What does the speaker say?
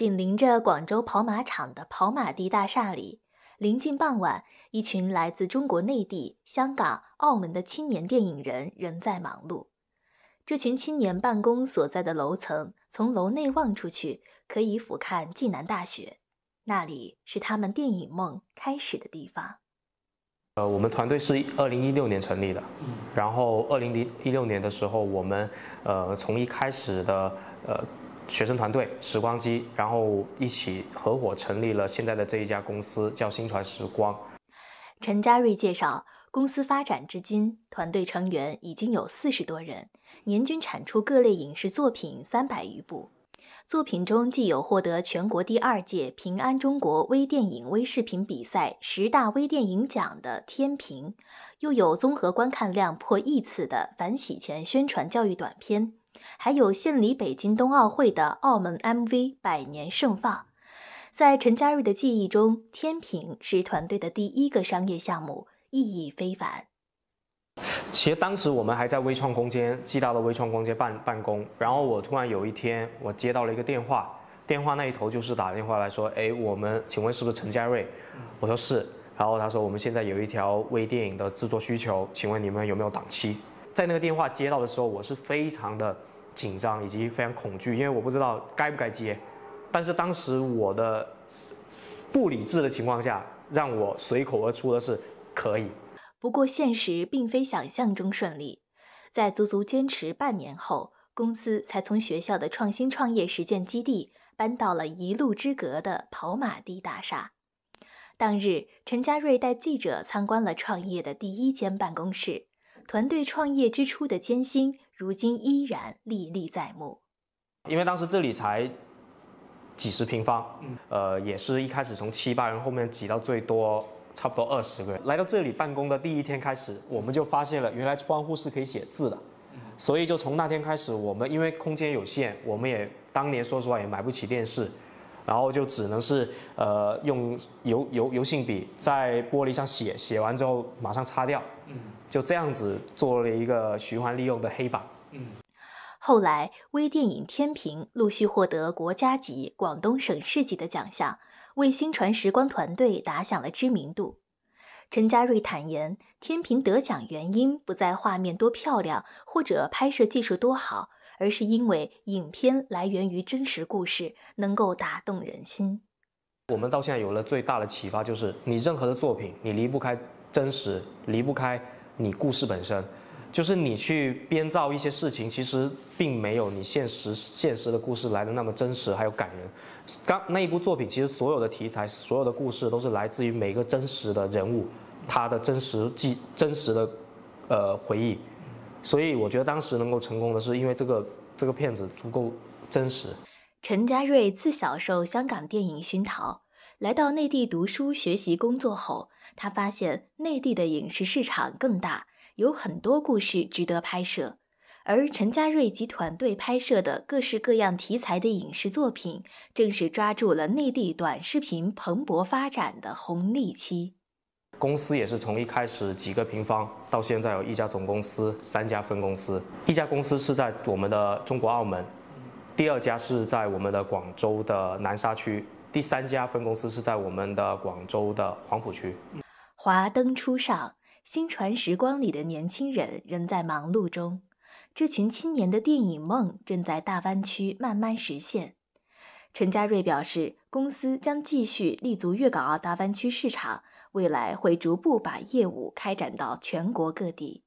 紧邻着广州跑马场的跑马地大厦里，临近傍晚，一群来自中国内地、香港、澳门的青年电影人仍在忙碌。这群青年办公所在的楼层，从楼内望出去，可以俯瞰暨南大学，那里是他们电影梦开始的地方。呃，我们团队是二零一六年成立的，然后二零一六年的时候，我们呃从一开始的呃。学生团队时光机，然后一起合伙成立了现在的这一家公司，叫星团时光。陈家瑞介绍，公司发展至今，团队成员已经有四十多人，年均产出各类影视作品三百余部。作品中既有获得全国第二届平安中国微电影微视频比赛十大微电影奖的《天平》，又有综合观看量破亿次的反洗钱宣传教育短片。还有献礼北京冬奥会的澳门 MV《百年盛放》，在陈嘉瑞的记忆中，《天平》是团队的第一个商业项目，意义非凡。其实当时我们还在微创空间，寄到了微创空间办办公，然后我突然有一天，我接到了一个电话，电话那一头就是打电话来说：“哎，我们请问是不是陈嘉瑞？”我说是，然后他说我们现在有一条微电影的制作需求，请问你们有没有档期？在那个电话接到的时候，我是非常的。紧张以及非常恐惧，因为我不知道该不该接。但是当时我的不理智的情况下，让我随口而出的是可以。不过现实并非想象中顺利，在足足坚持半年后，公司才从学校的创新创业实践基地搬到了一路之隔的跑马地大厦。当日，陈家瑞带记者参观了创业的第一间办公室，团队创业之初的艰辛。如今依然历历在目，因为当时这里才几十平方，呃，也是一开始从七八人后面挤到最多差不多二十个人。来到这里办公的第一天开始，我们就发现了原来窗户是可以写字的，所以就从那天开始，我们因为空间有限，我们也当年说实话也买不起电视，然后就只能是呃用油油油性笔在玻璃上写，写完之后马上擦掉。就这样子做了一个循环利用的黑板。嗯，后来微电影《天平》陆续获得国家级、广东省市级的奖项，为新传时光团队打响了知名度。陈家瑞坦言，天平得奖原因不在画面多漂亮或者拍摄技术多好，而是因为影片来源于真实故事，能够打动人心。我们到现在有了最大的启发，就是你任何的作品，你离不开真实，离不开。你故事本身，就是你去编造一些事情，其实并没有你现实现实的故事来的那么真实，还有感人。刚那一部作品，其实所有的题材、所有的故事都是来自于每个真实的人物，他的真实记、真实的呃回忆。所以我觉得当时能够成功的是因为这个这个片子足够真实。陈家瑞自小受香港电影熏陶。来到内地读书、学习、工作后，他发现内地的影视市场更大，有很多故事值得拍摄。而陈家瑞及团队拍摄的各式各样题材的影视作品，正是抓住了内地短视频蓬勃发展的红利期。公司也是从一开始几个平方，到现在有一家总公司、三家分公司。一家公司是在我们的中国澳门，第二家是在我们的广州的南沙区。第三家分公司是在我们的广州的黄埔区。华灯初上，《新传时光》里的年轻人仍在忙碌中。这群青年的电影梦正在大湾区慢慢实现。陈家瑞表示，公司将继续立足粤港澳大湾区市场，未来会逐步把业务开展到全国各地。